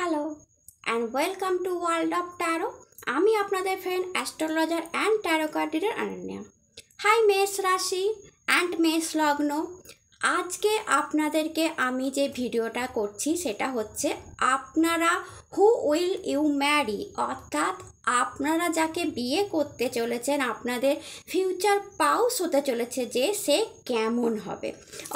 Hello and welcome to world of tarot আমি আপনাদের friend astrologer and tarot card reader Ananya hi মেষ রাশি and মেষ লগ্ন আজকে আপনাদেরকে আমি যে ভিডিওটা করছি সেটা হচ্ছে আপনারা হু উইল ইউ ম্যারি অর্থাৎ আপনারা যাকে বিয়ে করতে চলেছেন আপনাদের ফিউচার পাউস হতে চলেছে যে সে কেমন হবে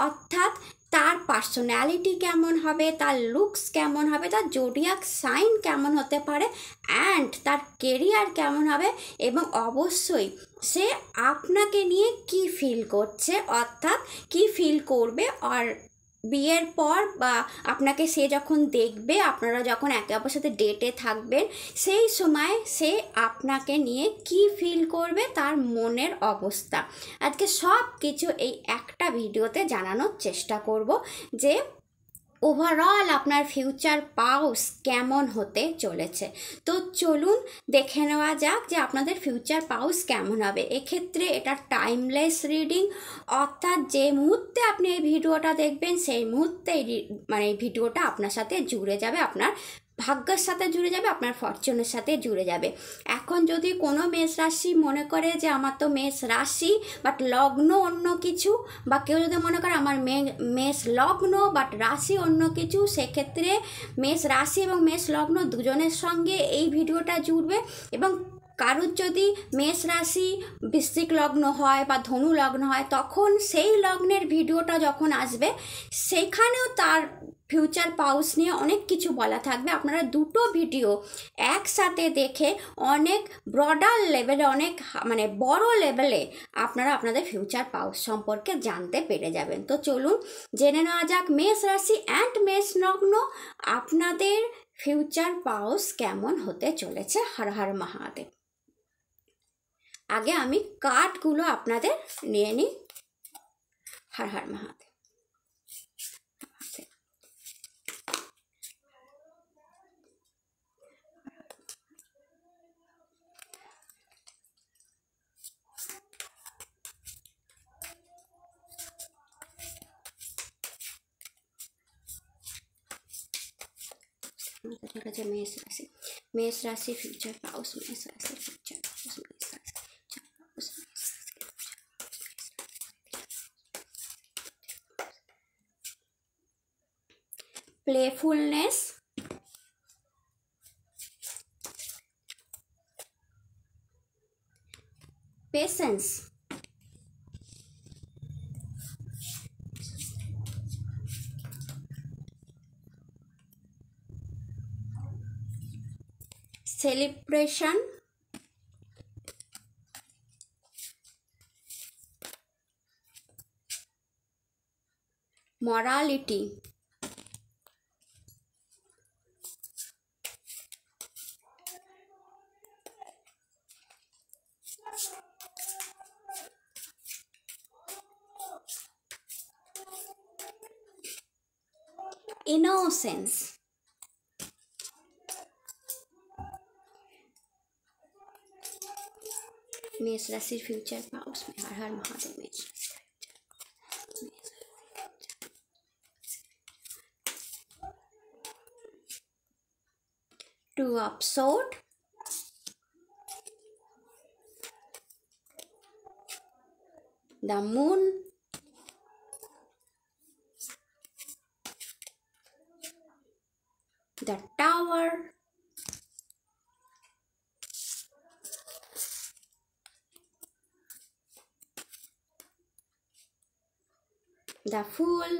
অর্থাৎ তার পার্সোনালিটি কেমন হবে তার লুকস কেমন হবে তার জোডিয়াক সাইন কেমন হতে পারে অ্যান্ড তার কেরিয়ার কেমন হবে এবং অবশ্যই সে আপনাকে নিয়ে কি ফিল করছে অর্থাৎ কি ফিল করবে আর বিয়ের পর বা আপনাকে সে যখন দেখবে আপনারা যখন একে অপর সাথে ডেটে থাকবেন সেই সময় সে আপনাকে নিয়ে কি ফিল করবে তার মনের অবস্থা আজকে সব কিছু এই একটা ভিডিওতে জানানোর চেষ্টা করব যে ওভারঅল আপনার ফিউচার পাউস কেমন হতে চলেছে তো চলুন দেখে নেওয়া যাক যে আপনাদের ফিউচার পাউস কেমন হবে এক্ষেত্রে এটা টাইমলেস রিডিং অর্থাৎ যে মুহূর্তে আপনি এই ভিডিওটা দেখবেন সেই মুহূর্তে মানে এই ভিডিওটা আপনার সাথে জুড়ে যাবে আপনার ভাগ্যের সাথে জুড়ে যাবে আপনার ফরচুনের সাথে জুড়ে যাবে এখন যদি কোনো মেষ রাশি মনে করে যে আমার তো মেষ রাশি বাট লগ্ন অন্য কিছু বা কেউ যদি মনে করে আমার মে মেষ লগ্ন বাট রাশি অন্য কিছু সেক্ষেত্রে মেষ রাশি এবং মেষ লগ্ন দুজনের সঙ্গে এই ভিডিওটা জুড়বে এবং কারুর যদি মেষ রাশি বৃশ্চিক লগ্ন হয় বা ধনু লগ্ন হয় তখন সেই লগ্নের ভিডিওটা যখন আসবে সেখানেও তার ফিউচার পাউস নিয়ে অনেক কিছু বলা থাকবে আপনারা দুটো ভিডিও একসাথে দেখে অনেক ব্রডার লেভেলে অনেক মানে বড় লেভেলে আপনারা আপনাদের ফিউচার পাউস সম্পর্কে জানতে পেরে যাবেন তো চলুন জেনে নেওয়া যাক মেষ রাশি অ্যান্ড মেষ নগ্ন আপনাদের ফিউচার পাউস কেমন হতে চলেছে হর হর মহাদেব আগে আমি কার্ডগুলো আপনাদের নিয়ে নিই হর হর মহাদেব फ्यूचर कहते हैं मेष राशि मेष राशि फ्यूचर का उस मेष राशि फ्यूचर पाउस मेष राशि पाउस playfulness patience celebration morality innocence सदस्य फ्यूचर का उसमें हर हर महादेव में two of sword the moon the tower the fool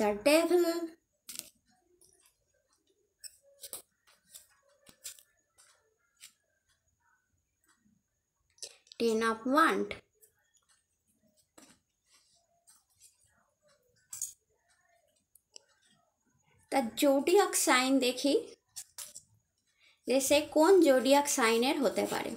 the devil ten of wand the zodiac sign देखिए যে সে কোন জোডিয়াক সাইনের হতে পারে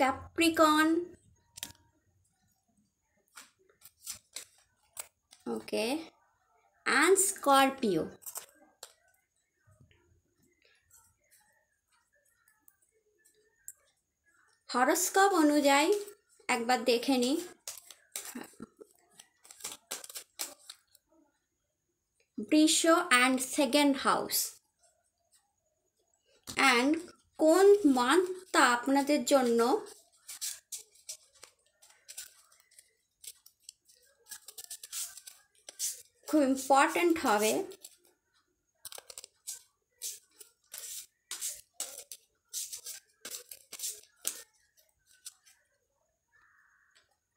Capricorn okay and Scorpio horoscope অনুযায়ী একবার দেখে নি বৃষ অ্যান্ড সেকেন্ড হাউস অ্যান্ড কোন তা আপনাদের জন্য খুব ইম্পর্ট্যান্ট হবে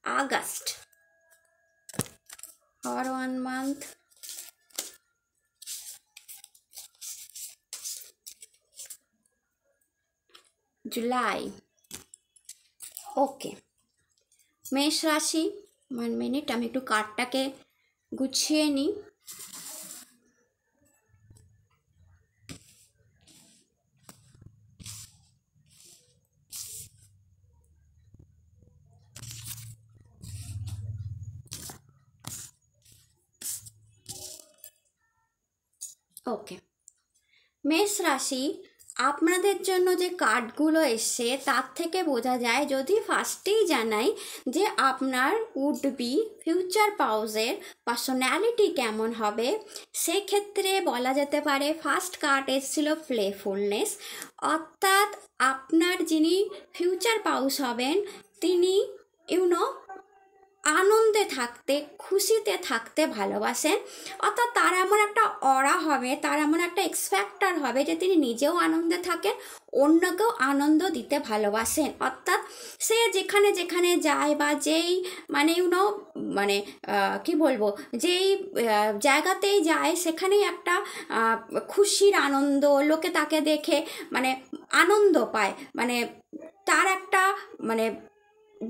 August. For one month. July. Okay. मेष राशि वन मिनिट মিনিট एक একটু के गुछिए नहीं ওকে মেষ রাশি আপনাদের জন্য যে কার্ডগুলো এসছে তার থেকে বোঝা যায় যদি ফার্স্টেই জানাই যে আপনার উড বি ফিউচার পাউজের পার্সোনালিটি কেমন হবে সেক্ষেত্রে বলা যেতে পারে ফার্স্ট কার্ড এসেছিল প্লেফুলনেস অর্থাৎ আপনার যিনি ফিউচার পাউস হবেন তিনি ইউনো আনন্দে থাকতে খুশিতে থাকতে ভালোবাসেন অর্থাৎ তার এমন একটা অরা হবে তার এমন একটা এক্সপ্যাক্টার হবে যে তিনি নিজেও আনন্দে থাকেন অন্যকেও আনন্দ দিতে ভালোবাসেন অর্থাৎ সে যেখানে যেখানে যায় বা যেই মানে ইউনো মানে কি বলবো যেই জায়গাতেই যায় সেখানেই একটা খুশির আনন্দ লোকে তাকে দেখে মানে আনন্দ পায় মানে তার একটা মানে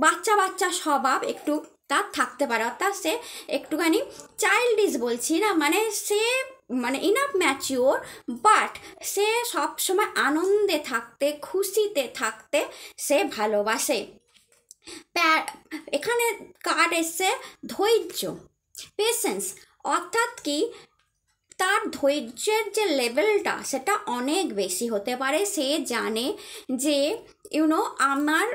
বাচ্চা বাচ্চা স্বভাব একটু তার থাকতে পারে অর্থাৎ সে একটুখানি চাইল্ডিশ বলছি না মানে সে মানে ইনাফ ম্যাচিওর বাট সে সবসময় আনন্দে থাকতে খুশিতে থাকতে সে ভালোবাসে এখানে কার এসছে ধৈর্য পেশেন্স অর্থাৎ কি তার ধৈর্যের যে লেভেলটা সেটা অনেক বেশি হতে পারে সে জানে যে ইউনো আমার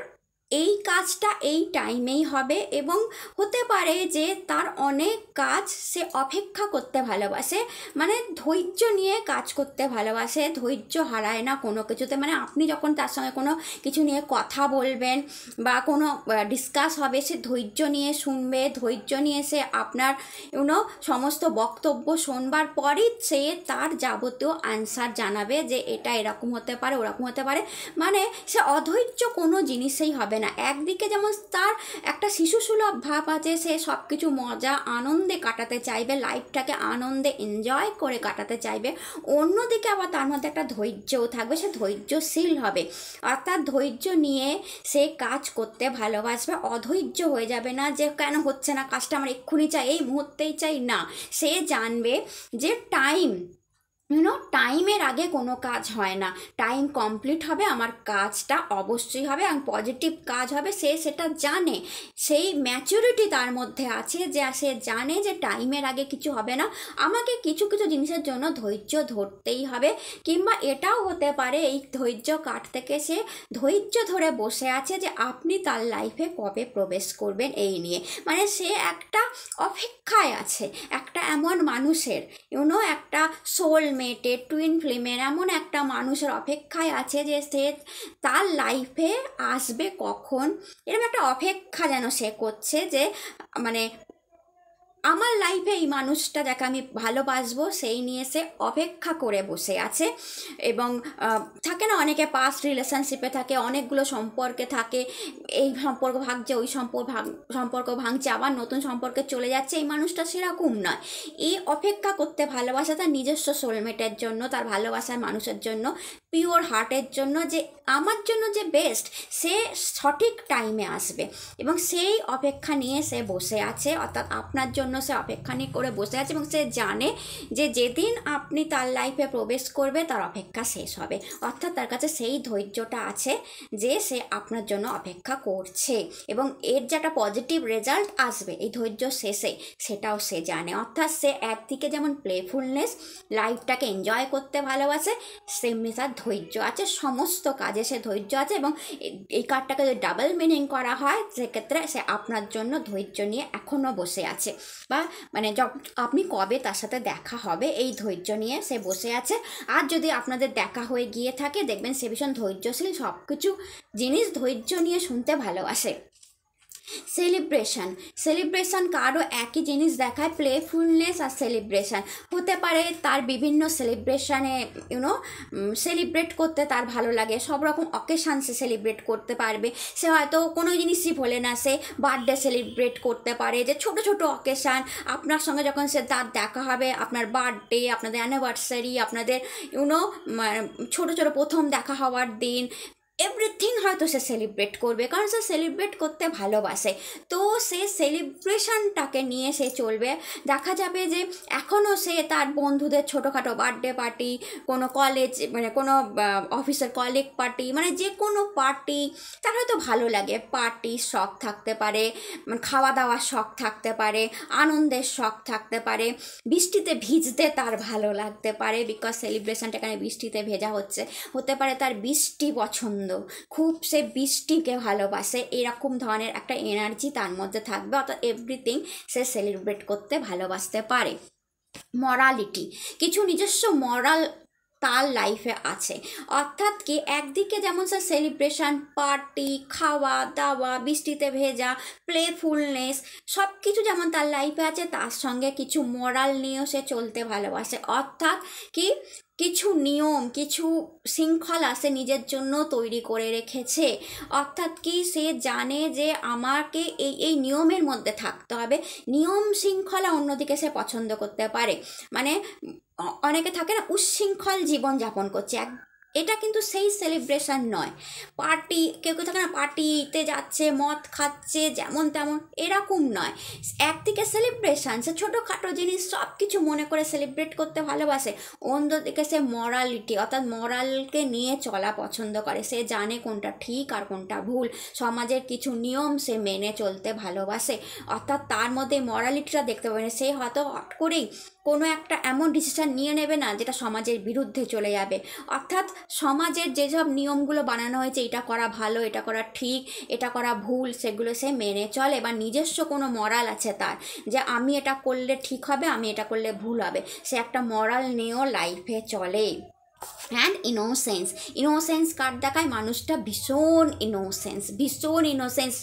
এই কাজটা এই টাইমেই হবে এবং হতে পারে যে তার অনেক কাজ সে অপেক্ষা করতে ভালোবাসে মানে ধৈর্য নিয়ে কাজ করতে ভালোবাসে ধৈর্য হারায় না কোনো কিছুতে মানে আপনি যখন তার সঙ্গে কোনো কিছু নিয়ে কথা বলবেন বা কোনো ডিসকাস হবে সে ধৈর্য নিয়ে শুনবে ধৈর্য নিয়ে সে আপনার ইউনো সমস্ত বক্তব্য শোনবার পরই সে তার যাবতীয় আনসার জানাবে যে এটা এরকম হতে পারে ওরকম হতে পারে মানে সে অধৈর্য কোনো জিনিসেই হবে না একদিকে যেমন তার একটা শিশুসুলভ ভাব আছে সে সব কিছু মজা আনন্দে কাটাতে চাইবে লাইফটাকে আনন্দে এনজয় করে কাটাতে চাইবে অন্যদিকে আবার তার মধ্যে একটা ধৈর্যও থাকবে সে ধৈর্যশীল হবে অর্থাৎ ধৈর্য নিয়ে সে কাজ করতে ভালোবাসবে অধৈর্য হয়ে যাবে না যে কেন হচ্ছে না কাজটা আমার এক্ষুনি চাই এই মুহূর্তেই চাই না সে জানবে যে টাইম ইউনো টাইমের আগে কোনো কাজ হয় না টাইম কমপ্লিট হবে আমার কাজটা অবশ্যই হবে এবং পজিটিভ কাজ হবে সে সেটা জানে সেই ম্যাচুরিটি তার মধ্যে আছে যে সে জানে যে টাইমের আগে কিছু হবে না আমাকে কিছু কিছু জিনিসের জন্য ধৈর্য ধরতেই হবে কিংবা এটাও হতে পারে এই ধৈর্য কাঠ থেকে সে ধৈর্য ধরে বসে আছে যে আপনি তার লাইফে কবে প্রবেশ করবেন এই নিয়ে মানে সে একটা অপেক্ষায় আছে একটা এমন মানুষের ইউনো একটা সোল মেটে টুইন ফ্লেমের এমন একটা মানুষের অপেক্ষায় আছে যে সে তার লাইফে আসবে কখন এরকম একটা অপেক্ষা যেন সে করছে যে মানে আমার লাইফে এই মানুষটা যাকে আমি ভালোবাসবো সেই নিয়ে সে অপেক্ষা করে বসে আছে এবং থাকে না অনেকে পাস রিলেশনশিপে থাকে অনেকগুলো সম্পর্কে থাকে এই সম্পর্ক ভাঙছে ওই সম্পর্ক ভাঙ সম্পর্ক ভাঙছে আবার নতুন সম্পর্কে চলে যাচ্ছে এই মানুষটা সেরকম নয় এই অপেক্ষা করতে ভালোবাসা তার নিজস্ব সোলমেটের জন্য তার ভালোবাসার মানুষের জন্য পিওর হার্টের জন্য যে আমার জন্য যে বেস্ট সে সঠিক টাইমে আসবে এবং সেই অপেক্ষা নিয়ে সে বসে আছে অর্থাৎ আপনার জন্য জন্য সে অপেক্ষানি করে বসে আছে এবং সে জানে যে যেদিন আপনি তার লাইফে প্রবেশ করবে তার অপেক্ষা শেষ হবে অর্থাৎ তার কাছে সেই ধৈর্যটা আছে যে সে আপনার জন্য অপেক্ষা করছে এবং এর যেটা পজিটিভ রেজাল্ট আসবে এই ধৈর্য শেষে সেটাও সে জানে অর্থাৎ সে একদিকে যেমন প্লেফুলনেস লাইফটাকে এনজয় করতে ভালোবাসে সেমনি তার ধৈর্য আছে সমস্ত কাজে সে ধৈর্য আছে এবং এই কার্ডটাকে যদি ডাবল মিনিং করা হয় সেক্ষেত্রে সে আপনার জন্য ধৈর্য নিয়ে এখনও বসে আছে বা মানে আপনি কবে তার সাথে দেখা হবে এই ধৈর্য নিয়ে সে বসে আছে আর যদি আপনাদের দেখা হয়ে গিয়ে থাকে দেখবেন সে ভীষণ ধৈর্যশীল সব কিছু জিনিস ধৈর্য নিয়ে শুনতে ভালোবাসে সেলিব্রেশন সেলিব্রেশন কারও একই জিনিস দেখায় প্লেফুলনেস আর সেলিব্রেশন হতে পারে তার বিভিন্ন সেলিব্রেশনে ইউনো সেলিব্রেট করতে তার ভালো লাগে সব রকম অকেশান সে সেলিব্রেট করতে পারবে সে হয়তো কোনো জিনিসই ভোলে না সে বার্থডে সেলিব্রেট করতে পারে যে ছোট ছোট অকেশান আপনার সঙ্গে যখন সে তার দেখা হবে আপনার বার্থডে আপনাদের অ্যানিভার্সারি আপনাদের ইউনো মানে ছোট ছোট প্রথম দেখা হওয়ার দিন এভরিথিং হয়তো সে সেলিব্রেট করবে কারণ সে সেলিব্রেট করতে ভালোবাসে তো সে সেলিব্রেশনটাকে নিয়ে সে চলবে দেখা যাবে যে এখনও সে তার বন্ধুদের ছোটোখাটো বার্থডে পার্টি কোনো কলেজ মানে কোনো অফিসের কলেগ পার্টি মানে যে কোনো পার্টি তার হয়তো ভালো লাগে পার্টি শখ থাকতে পারে মানে খাওয়া দাওয়ার শখ থাকতে পারে আনন্দের শখ থাকতে পারে বৃষ্টিতে ভিজতে তার ভালো লাগতে পারে বিকজ সেলিব্রেশনটা এখানে বৃষ্টিতে ভেজা হচ্ছে হতে পারে তার বৃষ্টি পছন্দ খুব সে বৃষ্টিকে ভালোবাসে এরকম ধরনের একটা এনার্জি তার মধ্যে থাকবে অর্থাৎ এভরিথিং সে সেলিব্রেট করতে ভালোবাসতে পারে মরালিটি কিছু নিজস্ব মরাল তার লাইফে আছে অর্থাৎ কি একদিকে যেমন সে সেলিব্রেশন পার্টি খাওয়া দাওয়া বৃষ্টিতে ভেজা প্লেফুলনেস সব কিছু যেমন তার লাইফে আছে তার সঙ্গে কিছু মোরাল নিয়েও সে চলতে ভালোবাসে অর্থাৎ কি কিছু নিয়ম কিছু শৃঙ্খলা সে নিজের জন্য তৈরি করে রেখেছে অর্থাৎ কি সে জানে যে আমাকে এই এই নিয়মের মধ্যে থাকতে হবে নিয়ম শৃঙ্খলা অন্যদিকে সে পছন্দ করতে পারে মানে অনেকে থাকে না উচ্ছৃঙ্খল জীবনযাপন করছে এক এটা কিন্তু সেই সেলিব্রেশান নয় পার্টি কেউ কেউ থাকে না পার্টিতে যাচ্ছে মদ খাচ্ছে যেমন তেমন এরকম নয় একদিকে সেলিব্রেশান সে ছোটোখাটো জিনিস সব কিছু মনে করে সেলিব্রেট করতে ভালোবাসে অন্যদিকে সে মরালিটি অর্থাৎ মরালকে নিয়ে চলা পছন্দ করে সে জানে কোনটা ঠিক আর কোনটা ভুল সমাজের কিছু নিয়ম সে মেনে চলতে ভালোবাসে অর্থাৎ তার মধ্যে মরালিটিটা দেখতে পাবে সে হয়তো হট করেই কোনো একটা এমন ডিসিশান নিয়ে নেবে না যেটা সমাজের বিরুদ্ধে চলে যাবে অর্থাৎ সমাজের যেসব নিয়মগুলো বানানো হয়েছে এটা করা ভালো এটা করা ঠিক এটা করা ভুল সেগুলো সে মেনে চলে বা নিজস্ব কোনো মরাল আছে তার যে আমি এটা করলে ঠিক হবে আমি এটা করলে ভুল হবে সে একটা মরাল নিয়েও লাইফে চলে অ্যান্ড ইনোসেন্স ইনোসেন্স কার দেখায় মানুষটা ভীষণ ইনোসেন্স ভীষণ ইনোসেন্স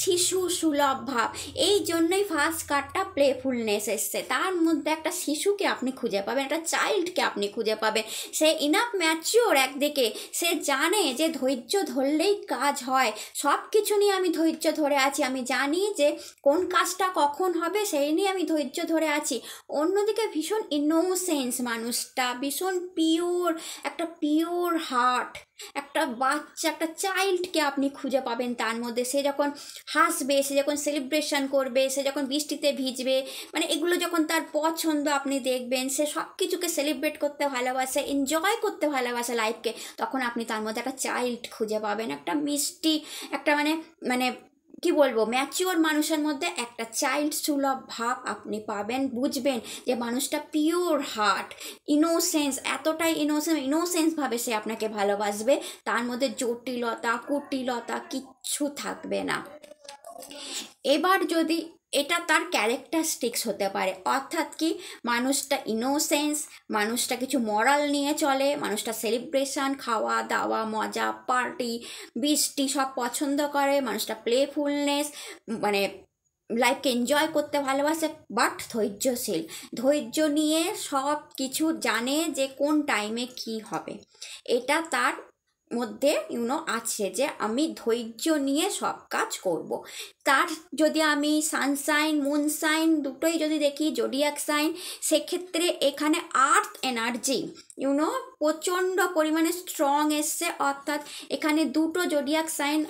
শিশু সুলভ ভাব এই জন্যই ফার্স্ট কার্ডটা প্লেফুলনেস এসছে তার মধ্যে একটা শিশুকে আপনি খুঁজে পাবেন একটা চাইল্ডকে আপনি খুঁজে পাবেন সে ইনাফ ম্যাচিওর একদিকে সে জানে যে ধৈর্য ধরলেই কাজ হয় সব কিছু নিয়ে আমি ধৈর্য ধরে আছি আমি জানি যে কোন কাজটা কখন হবে সেই নিয়ে আমি ধৈর্য ধরে আছি অন্যদিকে ভীষণ ইনোসেন্স মানুষটা ভীষণ পিওর এক একটা পিওর হার্ট একটা বাচ্চা একটা চাইল্ডকে আপনি খুঁজে পাবেন তার মধ্যে সে যখন হাসবে সে যখন সেলিব্রেশন করবে সে যখন বৃষ্টিতে ভিজবে মানে এগুলো যখন তার পছন্দ আপনি দেখবেন সে সব কিছুকে সেলিব্রেট করতে ভালোবাসে এনজয় করতে ভালোবাসে লাইফকে তখন আপনি তার মধ্যে একটা চাইল্ড খুঁজে পাবেন একটা মিষ্টি একটা মানে মানে কি বলবো ম্যাচিওর মানুষের মধ্যে একটা চাইল্ড সুলভ ভাব আপনি পাবেন বুঝবেন যে মানুষটা পিওর হার্ট ইনোসেন্স এতটাই ইনোসেন্স ইনোসেন্সভাবে সে আপনাকে ভালোবাসবে তার মধ্যে জটিলতা কুটিলতা কিচ্ছু থাকবে না এবার যদি এটা তার ক্যারেক্টারস্টিক্স হতে পারে অর্থাৎ কি মানুষটা ইনোসেন্স মানুষটা কিছু মরাল নিয়ে চলে মানুষটা সেলিব্রেশন খাওয়া দাওয়া মজা পার্টি বৃষ্টি সব পছন্দ করে মানুষটা প্লেফুলনেস মানে লাইফকে এনজয় করতে ভালোবাসে বাট ধৈর্যশীল ধৈর্য নিয়ে সব কিছু জানে যে কোন টাইমে কি হবে এটা তার মধ্যে ইউনো আছে যে আমি ধৈর্য নিয়ে সব কাজ করব। তার যদি আমি সানসাইন মুনসাইন দুটোই যদি দেখি জোডিয়াক সাইন সেক্ষেত্রে এখানে আর্থ এনার্জি ইউনো প্রচণ্ড পরিমাণে স্ট্রং এসছে অর্থাৎ এখানে দুটো zodiac sign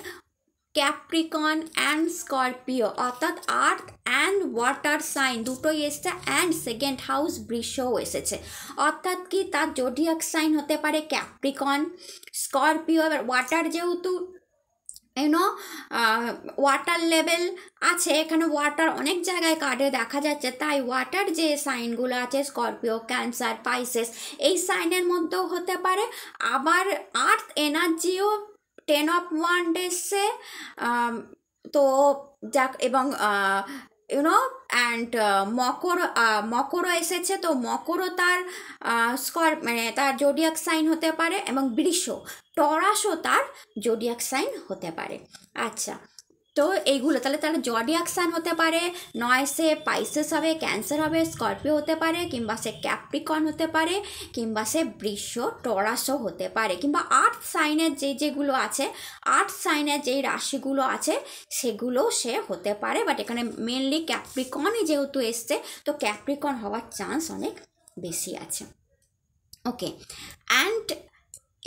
Capricorn and Scorpio অর্থাৎ আর্থ অ্যান্ড ওয়াটার সাইন দুটোই এসছে অ্যান্ড সেকেন্ড হাউস বৃষও এসেছে অর্থাৎ কি তার জোডিয়াক সাইন হতে পারে ক্যাপ্রিকন স্করপিও এবার ওয়াটার যেহেতু ইউনো ওয়াটার লেভেল আছে এখানে ওয়াটার অনেক জায়গায় কার্ডে দেখা যাচ্ছে তাই ওয়াটার যে সাইনগুলো আছে স্করপিও ক্যান্সার পাইসেস এই সাইনের মধ্যেও হতে পারে আবার আর্থ এনার্জিও টেন অফ ওয়ান ডেসে তো যাক এবং ইউনো অ্যান্ড মকর মকরও এসেছে তো মকরও তার স্কর মানে তার জোডিয়াক সাইন হতে পারে এবং বৃষ টরাসও তার জোডিয়াক সাইন হতে পারে আচ্ছা তো এইগুলো তাহলে তারা জডিয়াক সান হতে পারে নয় সে পাইসেস হবে ক্যান্সার হবে স্করপিও হতে পারে কিংবা সে ক্যাপ্রিকন হতে পারে কিংবা সে বৃষ টরাসও হতে পারে কিংবা আর্থ সাইনের যে যেগুলো আছে আর্থ সাইনের যেই রাশিগুলো আছে সেগুলো সে হতে পারে বাট এখানে মেনলি ক্যাপ্রিকনই যেহেতু এসছে তো ক্যাপ্রিকন হওয়ার চান্স অনেক বেশি আছে ওকে অ্যান্ড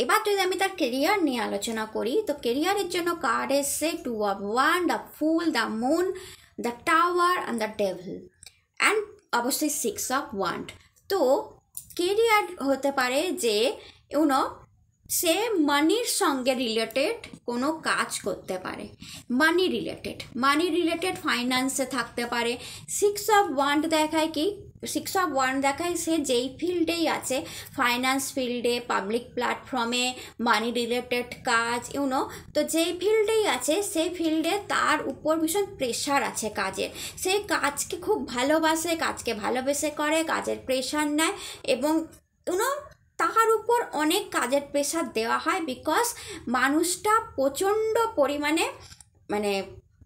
এবার যদি আমি তার কেরিয়ার নিয়ে আলোচনা করি তো কেরিয়ারের জন্য কার্ড এসছে টু অফ ওয়ান the fool the moon the tower and the devil and অবশ্যই সিক্স অফ ওয়ান তো কেরিয়ার হতে পারে যে ইউনো সে মানির সঙ্গে রিলেটেড কোনো কাজ করতে পারে মানি রিলেটেড মানি রিলেটেড ফাইন্যান্সে থাকতে পারে সিক্স অফ ওয়ান্ড দেখায় কি সিক্স অফ ওয়ান দেখায় সে যেই ফিল্ডেই আছে ফাইন্যান্স ফিল্ডে পাবলিক প্ল্যাটফর্মে মানি রিলেটেড কাজ ইউনো তো যেই ফিল্ডেই আছে সেই ফিল্ডে তার উপর ভীষণ প্রেশার আছে কাজের সে কাজকে খুব ভালোবাসে কাজকে ভালোবেসে করে কাজের প্রেশার নেয় এবং ইউনো তাহার উপর অনেক কাজের প্রেশার দেওয়া হয় বিকজ মানুষটা প্রচণ্ড পরিমাণে মানে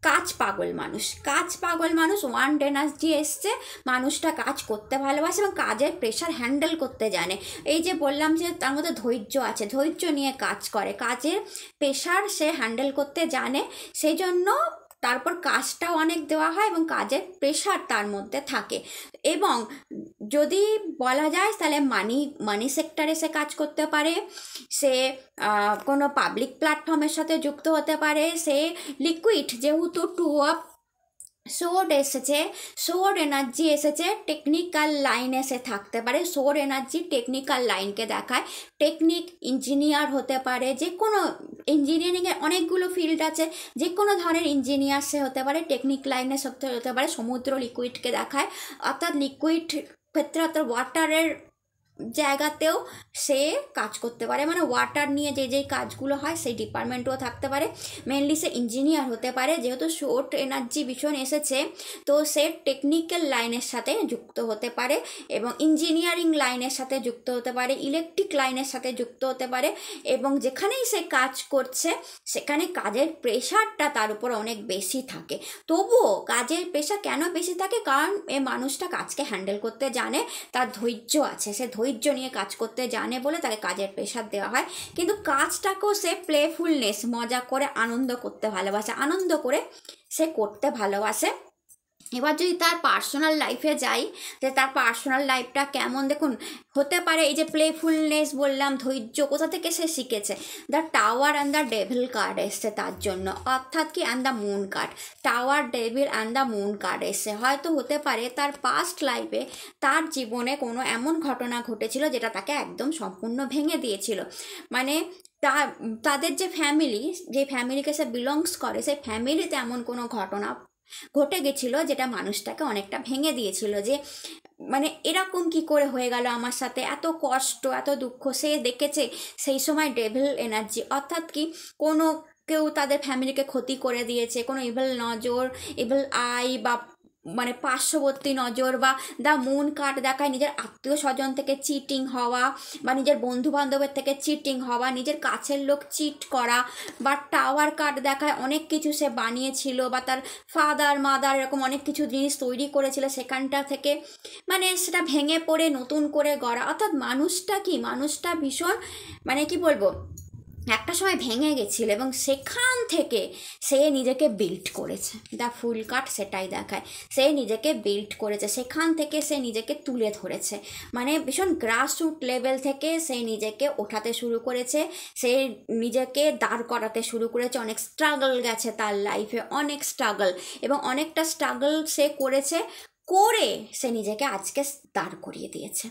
কাজ পাগল মানুষ কাজ পাগল মানুষ ওয়ান ডেনার্জি এসছে মানুষটা কাজ করতে ভালোবাসে এবং কাজের প্রেশার হ্যান্ডেল করতে জানে এই যে বললাম যে তার মধ্যে ধৈর্য আছে ধৈর্য নিয়ে কাজ করে কাজের প্রেশার সে হ্যান্ডেল করতে জানে সেই জন্য তারপর কাজটা অনেক দেওয়া হয় এবং কাজের প্রেশার তার মধ্যে থাকে এবং যদি বলা যায় তাহলে মানি মানি সেক্টরে সে কাজ করতে পারে সে কোনো পাবলিক প্ল্যাটফর্মের সাথে যুক্ত হতে পারে সে লিকুইড যেহেতু টু অফ সোর এসেছে সোর এনার্জি এসেছে টেকনিক্যাল লাইন এসে থাকতে পারে সোর এনার্জি টেকনিক্যাল লাইনকে দেখায় টেকনিক ইঞ্জিনিয়ার হতে পারে যে কোনো ইঞ্জিনিয়ারিংয়ের অনেকগুলো ফিল্ড আছে যে কোনো ধরনের ইঞ্জিনিয়ার সে হতে পারে টেকনিক লাইনে সত্যি হতে পারে সমুদ্র লিকুইডকে দেখায় অর্থাৎ লিকুইড ক্ষেত্রে অর্থাৎ ওয়াটারের জায়গাতেও সে কাজ করতে পারে মানে ওয়াটার নিয়ে যে যেই কাজগুলো হয় সেই ডিপার্টমেন্টও থাকতে পারে মেনলি সে ইঞ্জিনিয়ার হতে পারে যেহেতু শোট এনার্জি ভীষণ এসেছে তো সে টেকনিক্যাল লাইনের সাথে যুক্ত হতে পারে এবং ইঞ্জিনিয়ারিং লাইনের সাথে যুক্ত হতে পারে ইলেকট্রিক লাইনের সাথে যুক্ত হতে পারে এবং যেখানেই সে কাজ করছে সেখানে কাজের প্রেশারটা তার উপর অনেক বেশি থাকে তবুও কাজের প্রেশার কেন বেশি থাকে কারণ এ মানুষটা কাজকে হ্যান্ডেল করতে জানে তার ধৈর্য আছে সে ধৈর্য ধৈর্য নিয়ে কাজ করতে জানে বলে তাকে কাজের প্রেশার দেওয়া হয় কিন্তু কাজটাকেও সে প্লেফুলনেস মজা করে আনন্দ করতে ভালোবাসে আনন্দ করে সে করতে ভালোবাসে এবার যদি তার পার্সোনাল লাইফে যাই যে তার পার্সোনাল লাইফটা কেমন দেখুন হতে পারে এই যে প্লেফুলনেস বললাম ধৈর্য কোথা থেকে সে শিখেছে the tower and the devil card এসছে তার জন্য অর্থাৎ কি and the moon card tower devil and the moon card এসছে হয়তো হতে পারে তার পাস্ট লাইফে তার জীবনে কোনো এমন ঘটনা ঘটেছিল যেটা তাকে একদম সম্পূর্ণ ভেঙে দিয়েছিল মানে তা তাদের যে ফ্যামিলি যে ফ্যামিলিকে সে বিলংস করে সেই ফ্যামিলিতে এমন কোনো ঘটনা ঘটে গেছিলো যেটা মানুষটাকে অনেকটা ভেঙে দিয়েছিল যে মানে এরকম কি করে হয়ে গেল আমার সাথে এত কষ্ট এত দুঃখ সে দেখেছে সেই সময় ডেভিল এনার্জি অর্থাৎ কি কোনো কেউ তাদের ফ্যামিলিকে ক্ষতি করে দিয়েছে কোনো ইভেল নজর ইভেল আই বা মানে পার্শ্ববর্তী নজর বা দা মুন কাট দেখায় নিজের আত্মীয় স্বজন থেকে চিটিং হওয়া বা নিজের বন্ধু বান্ধবের থেকে চিটিং হওয়া নিজের কাছের লোক চিট করা বা টাওয়ার কাট দেখায় অনেক কিছু সে বানিয়েছিল বা তার ফাদার মাদার এরকম অনেক কিছু জিনিস তৈরি করেছিল সেখানটা থেকে মানে সেটা ভেঙে পড়ে নতুন করে গড়া অর্থাৎ মানুষটা কি মানুষটা ভীষণ মানে কি বলবো একটা সময় ভেঙে গেছিল এবং সেখান থেকে সে নিজেকে বিল্ড করেছে দ্য ফুল কাট সেটাই দেখায় সে নিজেকে বিল্ড করেছে সেখান থেকে সে নিজেকে তুলে ধরেছে মানে ভীষণ গ্রাসরুট লেভেল থেকে সে নিজেকে ওঠাতে শুরু করেছে সে নিজেকে দাঁড় করাতে শুরু করেছে অনেক স্ট্রাগল গেছে তার লাইফে অনেক স্ট্রাগল এবং অনেকটা স্ট্রাগল সে করেছে করে সে নিজেকে আজকে দাঁড় করিয়ে দিয়েছে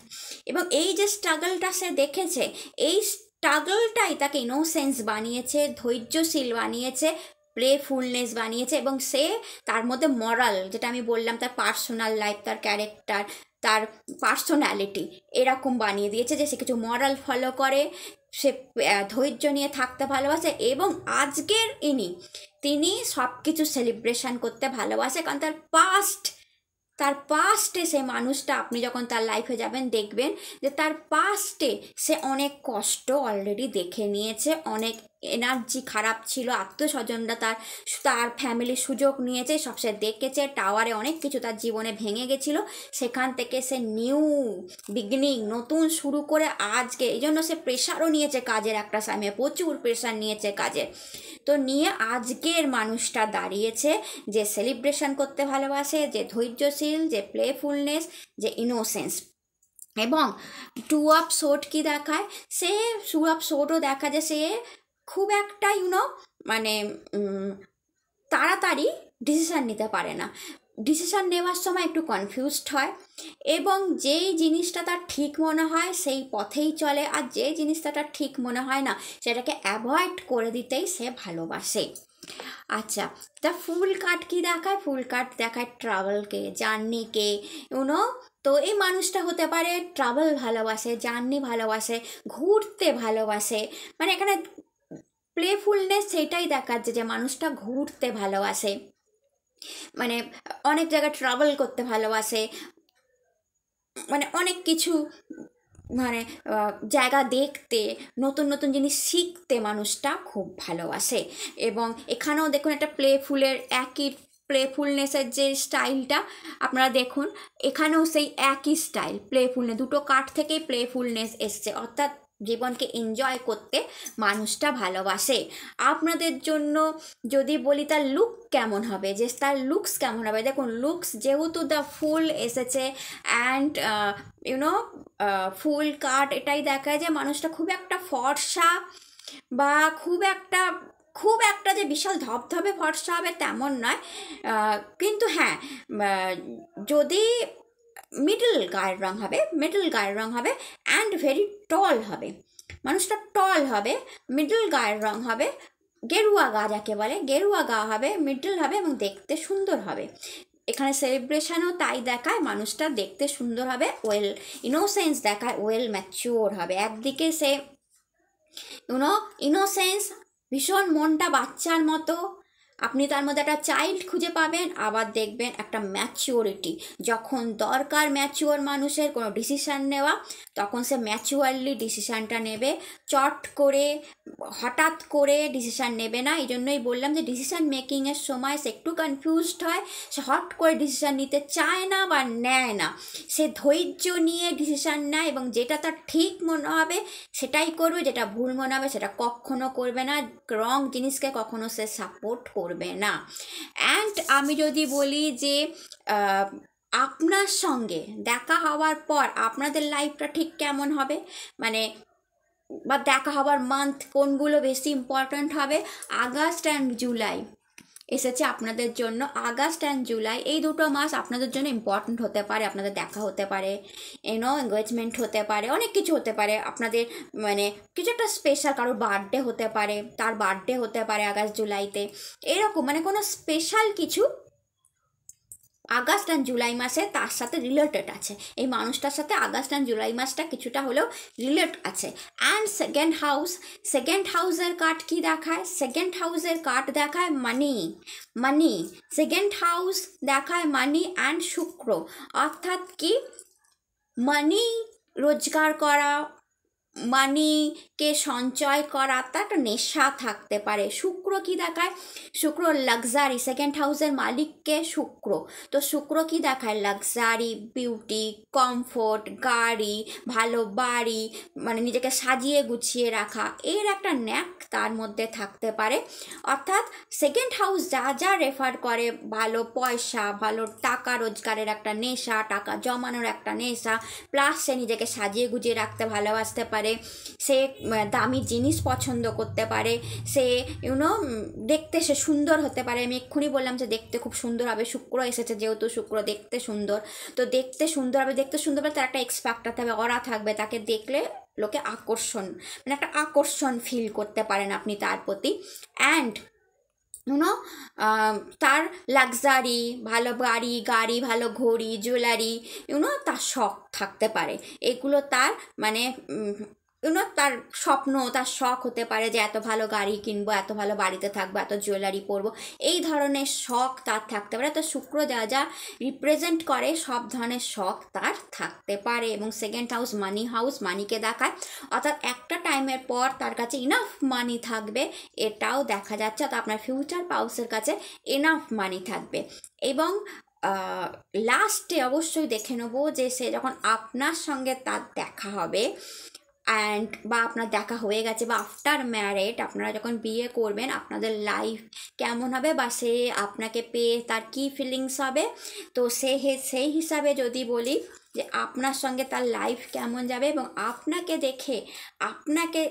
এবং এই যে স্ট্রাগলটা সে দেখেছে এই স্ট্রাগলটাই তাকে ইনোসেন্স বানিয়েছে ধৈর্যশীল বানিয়েছে প্লেফুলনেস বানিয়েছে এবং সে তার মধ্যে মরাল যেটা আমি বললাম তার পার্সোনাল লাইফ তার ক্যারেক্টার তার পার্সোনালিটি এরকম বানিয়ে দিয়েছে যে সে কিছু মরাল ফলো করে সে ধৈর্য নিয়ে থাকতে ভালোবাসে এবং আজকের ইনি তিনি সব কিছু সেলিব্রেশন করতে ভালোবাসে কারণ তার পাস্ট তার পাস্টে সেই মানুষটা আপনি যখন তার লাইফে যাবেন দেখবেন যে তার পাস্টে সে অনেক কষ্ট অলরেডি দেখে নিয়েছে অনেক এনার্জি খারাপ ছিল আত্মীয়স্বজনরা তার তার ফ্যামিলির সুযোগ নিয়েছে সব সে দেখেছে টাওয়ারে অনেক কিছু তার জীবনে ভেঙে গেছিলো সেখান থেকে সে নিউ বিগিনিং নতুন শুরু করে আজকে এই জন্য সে প্রেশারও নিয়েছে কাজের একটা সামনে প্রচুর প্রেশার নিয়েছে কাজের তো নিয়ে আজকের মানুষটা দাঁড়িয়েছে যে সেলিব্রেশন করতে ভালোবাসে যে ধৈর্যশীল যে প্লেফুলনেস যে ইনোসেন্স এবং টু আপ শোট কি দেখায় সে টু আপ শোটও দেখা যায় সে খুব একটা ইউনো মানে তাড়াতাড়ি ডিসিশান নিতে পারে না ডিসিশান নেওয়ার সময় একটু কনফিউজড হয় এবং যেই জিনিসটা তার ঠিক মনে হয় সেই পথেই চলে আর যে জিনিসটা তার ঠিক মনে হয় না সেটাকে অ্যাভয়েড করে দিতেই সে ভালোবাসে আচ্ছা তা ফুল কাট কি দেখায় ফুল কাট দেখায় ট্রাভেলকে জার্নিকে ইউনো তো এই মানুষটা হতে পারে ট্রাভেল ভালোবাসে জার্নি ভালোবাসে ঘুরতে ভালোবাসে মানে এখানে প্লেফুলনেস সেটাই দেখাচ্ছে যে মানুষটা ঘুরতে ভালোবাসে মানে অনেক জায়গায় ট্রাভেল করতে ভালোবাসে মানে অনেক কিছু মানে জায়গা দেখতে নতুন নতুন জিনিস শিখতে মানুষটা খুব ভালোবাসে এবং এখানেও দেখুন একটা প্লেফুলের একই প্লেফুলনেসের যে স্টাইলটা আপনারা দেখুন এখানেও সেই একই স্টাইল প্লেফুলনেস দুটো কাঠ থেকেই প্লেফুলনেস এসছে অর্থাৎ জীবনকে এনজয় করতে মানুষটা ভালোবাসে আপনাদের জন্য যদি বলি তার লুক কেমন হবে যে তার লুকস কেমন হবে দেখুন লুকস যেহেতু দ্য ফুল এসেছে অ্যান্ড ইউনো ফুল কাট এটাই দেখায় যে মানুষটা খুব একটা ফর্সা বা খুব একটা খুব একটা যে বিশাল ধপধপে ফর্সা হবে তেমন নয় কিন্তু হ্যাঁ যদি মিডল গায়ের রং হবে মিডল গায়ের রং হবে অ্যান্ড ভেরি টল হবে মানুষটা টল হবে মিডল গায়ের রং হবে গেরুয়া গা যাকে বলে গেরুয়া গা হবে মিডল হবে এবং দেখতে সুন্দর হবে এখানে সেলিব্রেশনও তাই দেখায় মানুষটা দেখতে সুন্দর হবে ওয়েল ইনোসেন্স দেখায় ওয়েল ম্যাচিওর হবে একদিকে সে ইউনো ইনোসেন্স ভীষণ মনটা বাচ্চার মতো আপনি তার মধ্যে একটা চাইল্ড খুঁজে পাবেন আবার দেখবেন একটা ম্যাচিওরিটি যখন দরকার ম্যাচিওর মানুষের কোনো ডিসিশান নেওয়া তখন সে ম্যাচিওরলি ডিসিশানটা নেবে চট করে হঠাৎ করে ডিসিশান নেবে না এই জন্যই বললাম যে ডিসিশান মেকিংয়ের সময় সে একটু কনফিউজড হয় সে হট করে ডিসিশান নিতে চায় না বা নেয় না সে ধৈর্য নিয়ে ডিসিশান নেয় এবং যেটা তার ঠিক মনে হবে সেটাই করবে যেটা ভুল মনে হবে সেটা কখনো করবে না রং জিনিসকে কখনো সে সাপোর্ট করবে করবে না অ্যান্ড আমি যদি বলি যে আপনার সঙ্গে দেখা হওয়ার পর আপনাদের লাইফটা ঠিক কেমন হবে মানে বা দেখা হওয়ার মান্থ কোনগুলো বেশি ইম্পর্ট্যান্ট হবে আগস্ট অ্যান্ড জুলাই এসেছে আপনাদের জন্য আগস্ট অ্যান্ড জুলাই এই দুটো মাস আপনাদের জন্য ইম্পর্ট্যান্ট হতে পারে আপনাদের দেখা হতে পারে এনো এঙ্গেজমেন্ট হতে পারে অনেক কিছু হতে পারে আপনাদের মানে কিছু একটা স্পেশাল কারোর বার্থডে হতে পারে তার বার্থডে হতে পারে আগস্ট জুলাইতে এরকম মানে কোনো স্পেশাল কিছু আগস্ট অ্যান্ড জুলাই মাসে তার সাথে রিলেটেড আছে এই মানুষটার সাথে আগস্ট অ্যান্ড জুলাই মাসটা কিছুটা হলেও রিলেট আছে অ্যান্ড সেকেন্ড হাউস সেকেন্ড হাউসের কার্ড কি দেখায় সেকেন্ড হাউসের কার্ড দেখায় মানি মানি সেকেন্ড হাউস দেখায় মানি অ্যান্ড শুক্র অর্থাৎ কি মানি রোজগার করা মানিকে সঞ্চয় করা তার একটা নেশা থাকতে পারে শুক্র কি দেখায় শুক্র লাক্সারি সেকেন্ড হাউসের মালিককে শুক্র তো শুক্র কি দেখায় লাক্সারি বিউটি কমফোর্ট গাড়ি ভালো বাড়ি মানে নিজেকে সাজিয়ে গুছিয়ে রাখা এর একটা ন্যাক তার মধ্যে থাকতে পারে অর্থাৎ সেকেন্ড হাউস যা যা রেফার করে ভালো পয়সা ভালো টাকা রোজগারের একটা নেশা টাকা জমানোর একটা নেশা প্লাস সে নিজেকে সাজিয়ে গুজিয়ে রাখতে ভালোবাসতে পারে পারে সে দামি জিনিস পছন্দ করতে পারে সে ইউনো দেখতে সে সুন্দর হতে পারে আমি এক্ষুনি বললাম যে দেখতে খুব সুন্দর হবে শুক্র এসেছে যেহেতু শুক্র দেখতে সুন্দর তো দেখতে সুন্দর হবে দেখতে সুন্দর হবে তার একটা এক্সপাক্টার থাকবে অরা থাকবে তাকে দেখলে লোকে আকর্ষণ মানে একটা আকর্ষণ ফিল করতে পারেন আপনি তার প্রতি অ্যান্ড ইউনো um, তার লাক্সারি ভালো বাড়ি গাড়ি ভালো ঘড়ি জুয়েলারি ইউনো তার শখ থাকতে পারে এগুলো তার মানে ইউনো তার স্বপ্ন তার শখ হতে পারে যে এত ভালো গাড়ি কিনবো এত ভালো বাড়িতে থাকবো এত জুয়েলারি পরবো এই ধরনের শখ তার থাকতে পারে তো শুক্র যা যা রিপ্রেজেন্ট করে সব ধরনের শখ তার থাকতে পারে এবং সেকেন্ড হাউস মানি হাউস মানিকে দেখায় অর্থাৎ একটা টাইমের পর তার কাছে ইনাফ মানি থাকবে এটাও দেখা যাচ্ছে অর্থাৎ আপনার ফিউচার পাউসের কাছে এনাফ মানি থাকবে এবং লাস্টে অবশ্যই দেখে নেবো যে সে যখন আপনার সঙ্গে তার দেখা হবে অ্যান্ড বা আপনার দেখা হয়ে গেছে বা আফটার ম্যারেড আপনারা যখন বিয়ে করবেন আপনাদের লাইফ কেমন হবে বা সে আপনাকে পেয়ে তার কী ফিলিংস হবে তো সে সেই হিসাবে যদি বলি যে আপনার সঙ্গে তার লাইফ কেমন যাবে এবং আপনাকে দেখে আপনাকে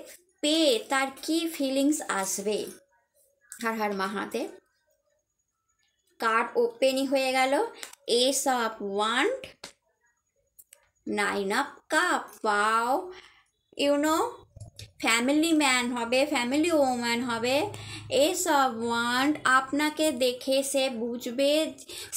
পেয়ে তার কী ফিলিংস আসবে হার হার মাহাতে কার্ড ওপেনই হয়ে গেল ace of wands nine of cup পাও y uno ফ্যামিলি ম্যান হবে ফ্যামিলি ওম্যান হবে এসব ওয়ার্ড আপনাকে দেখে সে বুঝবে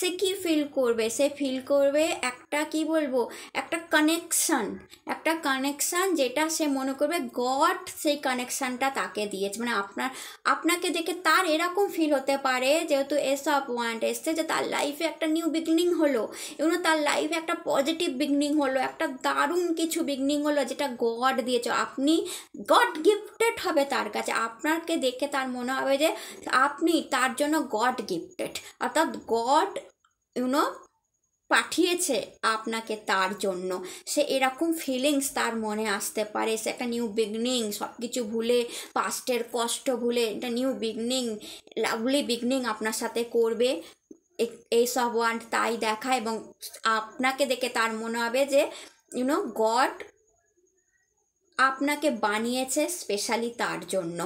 সে কি ফিল করবে সে ফিল করবে একটা কি বলবো একটা কানেকশান একটা কানেকশান যেটা সে মনে করবে গড সেই কানেকশানটা তাকে দিয়েছে মানে আপনার আপনাকে দেখে তার এরকম ফিল হতে পারে যেহেতু এসব ওয়ান্ড এসছে যে তার লাইফে একটা নিউ বিগনিং হলো এবং তার লাইফে একটা পজিটিভ বিগনিং হলো একটা দারুণ কিছু বিগনিং হলো যেটা গড দিয়েছে আপনি গড গিফটেড হবে তার কাছে আপনাকে দেখে তার মনে হবে যে আপনি তার জন্য গড গিফটেড অর্থাৎ গড ইউনো পাঠিয়েছে আপনাকে তার জন্য সে এরকম ফিলিংস তার মনে আসতে পারে সে একটা নিউ বিগনিং সব কিছু ভুলে পাস্টের কষ্ট ভুলে একটা নিউ বিগনিং লাভলি বিগনিং আপনার সাথে করবে এই সব ওয়ান্ড তাই দেখা এবং আপনাকে দেখে তার মনে হবে যে ইউনো গড আপনাকে বানিয়েছে স্পেশালি তার জন্য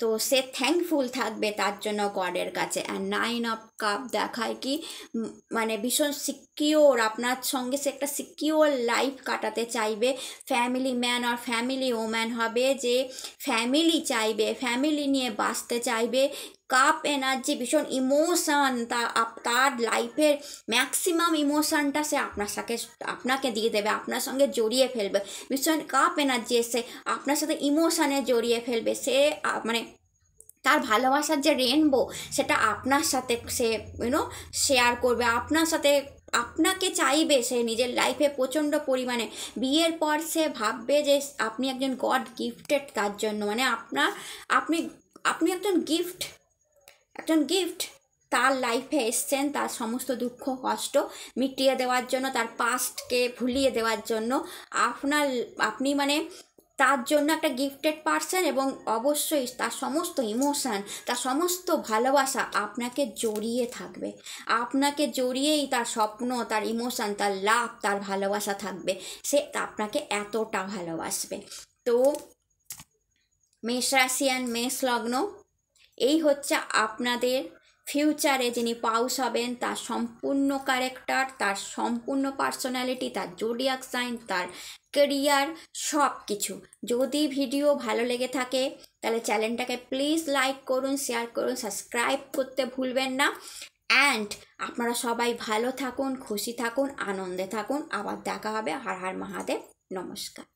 তো সে থ্যাঙ্কফুল থাকবে তার জন্য গডের কাছে অ্যান্ড নাইন অফ কাপ দেখায় কি মানে ভীষণ সিকিওর আপনার সঙ্গে সে একটা সিকিওর লাইফ কাটাতে চাইবে ফ্যামিলি ম্যান আর ফ্যামিলি ওম্যান হবে যে ফ্যামিলি চাইবে ফ্যামিলি নিয়ে বাঁচতে চাইবে কাপ এনার্জি ভীষণ ইমোশান তা তার লাইফের ম্যাক্সিমাম ইমোশানটা সে আপনার সাথে আপনাকে দিয়ে দেবে আপনার সঙ্গে জড়িয়ে ফেলবে ভীষণ কাপ এনার্জি এসে আপনার সাথে ইমোশানে জড়িয়ে ফেলবে সে মানে তার ভালোবাসার যে রেনবো সেটা আপনার সাথে সে ইউনো শেয়ার করবে আপনার সাথে আপনাকে চাইবে সে নিজের লাইফে প্রচণ্ড পরিমাণে বিয়ের পর সে ভাববে যে আপনি একজন গড গিফটেড তার জন্য মানে আপনার আপনি আপনি একজন গিফট একজন গিফট তার লাইফে এসছেন তার সমস্ত দুঃখ কষ্ট মিটিয়ে দেওয়ার জন্য তার পাস্টকে ভুলিয়ে দেওয়ার জন্য আপনার আপনি মানে তার জন্য একটা গিফটেড পার্সন এবং অবশ্যই তার সমস্ত ইমোশান তার সমস্ত ভালোবাসা আপনাকে জড়িয়ে থাকবে আপনাকে জড়িয়েই তার স্বপ্ন তার ইমোশান তার লাভ তার ভালোবাসা থাকবে সে আপনাকে এতটা ভালোবাসবে তো মেষ রাশিয়ান মেষ লগ্ন এই হচ্ছে আপনাদের ফিউচারে যিনি পাউস হবেন তার সম্পূর্ণ ক্যারেক্টার তার সম্পূর্ণ পার্সোনালিটি তার জোডিয়াক সাইন তার কেরিয়ার সব কিছু যদি ভিডিও ভালো লেগে থাকে তাহলে চ্যানেলটাকে প্লিজ লাইক করুন শেয়ার করুন সাবস্ক্রাইব করতে ভুলবেন না অ্যান্ড আপনারা সবাই ভালো থাকুন খুশি থাকুন আনন্দে থাকুন আবার দেখা হবে হার হার মহাদেব নমস্কার